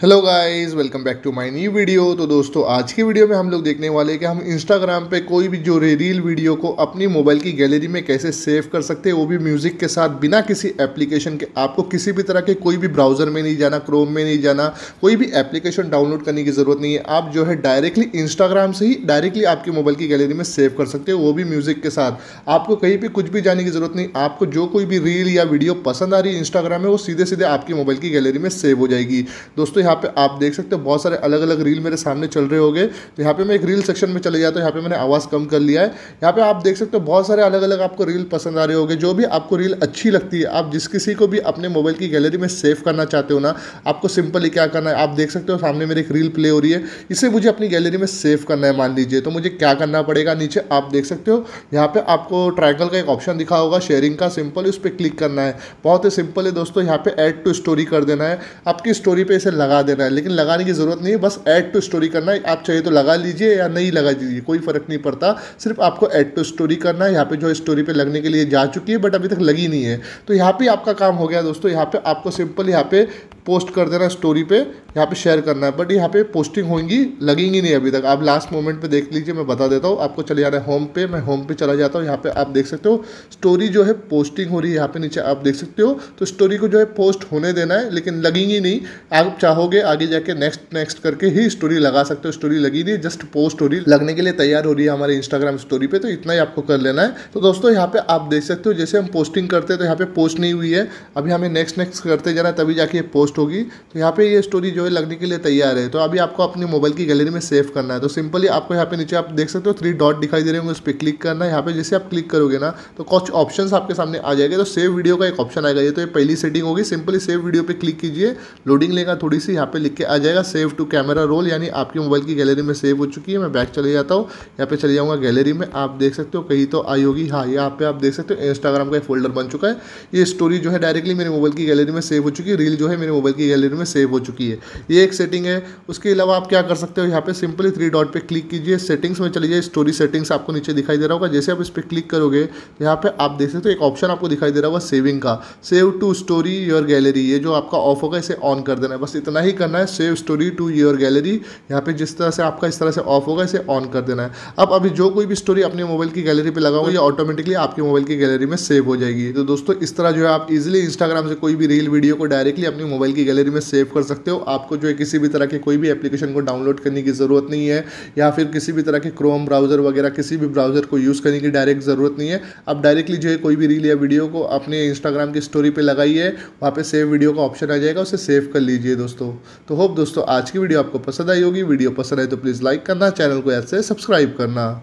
hello guys welcome back to my new video तो दोस्तों आज की वीडियो में हम लोग देखने वाले हैं कि हम इंस्टाग्राम पे कोई भी जो रील वीडियो को अपनी मोबाइल की गैलरी में कैसे सेव कर सकते हैं वो भी म्यूज़िक के साथ बिना किसी एप्लीकेशन के आपको किसी भी तरह के कोई भी ब्राउज़र में नहीं जाना क्रोम में नहीं जाना कोई भी एप्लीकेशन डाउनलोड करने की ज़रूरत नहीं है आप जो है डायरेक्टली इंस्टाग्राम से ही डायरेक्टली आपकी मोबाइल की गैलरी में सेव कर सकते हो वो भी म्यूज़िक के साथ आपको कहीं पर कुछ भी जाने की ज़रूरत नहीं आपको जो कोई भी रील या वीडियो पसंद आ रही है इंस्टाग्राम में वो सीधे सीधे आपकी मोबाइल की गैलरी में सेव हो जाएगी दोस्तों यहाँ पे आप देख सकते हो बहुत सारे अलग अलग रील मेरे सामने चल रहे होंगे तो यहाँ पे मैं एक रील सेक्शन में चले जाता हूँ यहाँ पे मैंने आवाज़ कम कर लिया है यहाँ पे आप देख सकते हो बहुत सारे अलग अलग आपको रील पसंद आ रहे होंगे जो भी आपको रील अच्छी लगती है आप जिस किसी को भी अपने मोबाइल की गैलरी में सेव करना चाहते हो ना आपको सिंपली क्या करना है आप देख सकते हो सामने मेरी एक रील प्ले हो रही है इसे मुझे अपनी गैलरी में सेव करना है मान लीजिए तो मुझे क्या करना पड़ेगा नीचे आप देख सकते हो यहाँ पर आपको ट्राइंगल का एक ऑप्शन दिखा होगा शेयरिंग का सिंपल उस पर क्लिक करना है बहुत ही सिंपल है दोस्तों यहाँ पर एड टू स्टोरी कर देना है आपकी स्टोरी पर इसे लगा लगा देना है लेकिन लगाने की ज़रूरत नहीं है बस ऐड टू स्टोरी करना है आप चाहिए तो लगा लीजिए या नहीं लगा दीजिए कोई फ़र्क नहीं पड़ता सिर्फ आपको ऐड टू स्टोरी करना है यहाँ पे जो स्टोरी पे लगने के लिए जा चुकी है बट अभी तक लगी नहीं है तो यहाँ पे आपका काम हो गया दोस्तों यहाँ पे आपको सिंपल यहाँ पे पोस्ट कर देना स्टोरी पे यहाँ पे शेयर करना है बट यहाँ पे पोस्टिंग होंगी लगेंगी नहीं अभी तक आप लास्ट मोमेंट पे देख लीजिए मैं बता देता हूँ आपको चले जाना है होम पे मैं होम पे चला जाता हूँ यहाँ पे आप देख सकते हो स्टोरी जो है पोस्टिंग हो रही है यहाँ पे नीचे आप देख सकते हो तो स्टोरी को जो है पोस्ट होने देना है लेकिन लगेंगी नहीं आप चाहोगे आगे जाके नेक्स्ट नेक्स्ट करके ही स्टोरी लगा सकते हो स्टोरी लगी नहीं जस्ट पोस्ट हो रही लगने के लिए तैयार हो रही है हमारे इंस्टाग्राम स्टोरी पर तो इतना ही आपको कर लेना है तो दोस्तों यहाँ पर आप देख सकते हो जैसे हम पोस्टिंग करते हैं तो यहाँ पर पोस्ट नहीं हुई है अभी हमें नेक्स्ट नेक्स्ट करते जाना तभी जाके पोस्ट पोस्ट होगी तो यहाँ पे ये स्टोरी जो है लगने के लिए तैयार है तो अभी आपको अपने मोबाइल की गैलरी में सेव करना है तो सिंपली आपको यहाँ पे नीचे आप देख सकते हो थ्री डॉट दिखाई दे रहे होंगे उस पर क्लिक करना है यहाँ पे जैसे आप क्लिक करोगे ना तो कुछ ऑप्शन आपके सामने आ जाएगा तो सेव वीडियो का एक ऑप्शन आएगा ये तो ये पहली सेटिंग होगी सिंपली सेव वीडियो पर क्लिक कीजिए लोडिंग लेगा थोड़ी सी यहाँ पे लिख के आ जाएगा सेव टू कैमरा रोल यानी आपकी मोबाइल की गैलरी में सेव हो चुकी है मैं बैक चले जाता हूँ यहाँ पे चले जाऊँगा गैलरी में आप देख सकते हो कहीं तो आई होगी हाँ यहाँ पे आप देख सकते हो इंस्टाग्राम का एक फोल्डर बन चुका है ये स्टोरी जो है डायरेक्टली मेरे मोबाइल की गैलरी में सेव हो चुकी है रील जो है मेरे मोबाइल मोबाइल की गैलरी में सेव हो चुकी है ये एक सेटिंग है उसके अलावा आप क्या कर सकते हो यहाँ पे सिंपली थ्री डॉट पे क्लिक कीजिए सेटिंग्स में चलिए स्टोरी सेटिंग्स आपको नीचे दिखाई दे रहा होगा जैसे आप इस पर क्लिक करोगे यहाँ पे आप देख सकते हो एक ऑप्शन आपको दिखाई दे रहा होगा सेविंग का save to story your gallery ये जो आपका ऑफ होगा इसे ऑन कर देना है बस इतना ही करना है save story to your gallery यहाँ पे जिस तरह से आपका इस तरह से ऑफ होगा इसे ऑन कर देना है अब अभी जो कोई भी स्टोरी अपने मोबाइल की गैलरी पर लगाओ ये ऑटोमेटिकली आपके मोबाइल की गैलरी में सेव हो जाएगी तो दोस्तों इस तरह जो है आप इजिली इंस्टाग्राम से कोई भी रील वीडियो को डायरेक्टली अपने मोबाइल की गैलरी में सेव कर सकते हो आपको जो है किसी भी तरह के कोई भी एप्लीकेशन को डाउनलोड करने की ज़रूरत नहीं है या फिर किसी भी तरह के क्रोम ब्राउज़र वगैरह किसी भी ब्राउज़र को यूज़ करने की डायरेक्ट ज़रूरत नहीं है आप डायरेक्टली जो है कोई भी रील या वीडियो को अपने इंस्टाग्राम की स्टोरी पर लगाइए वहाँ पर सेव वीडियो का ऑप्शन आ जाएगा उसे सेव कर लीजिए दोस्तों तो होप दोस्तों आज की वीडियो आपको पसंद आई होगी वीडियो पसंद आए तो प्लीज़ लाइक करना चैनल को याद से सब्सक्राइब करना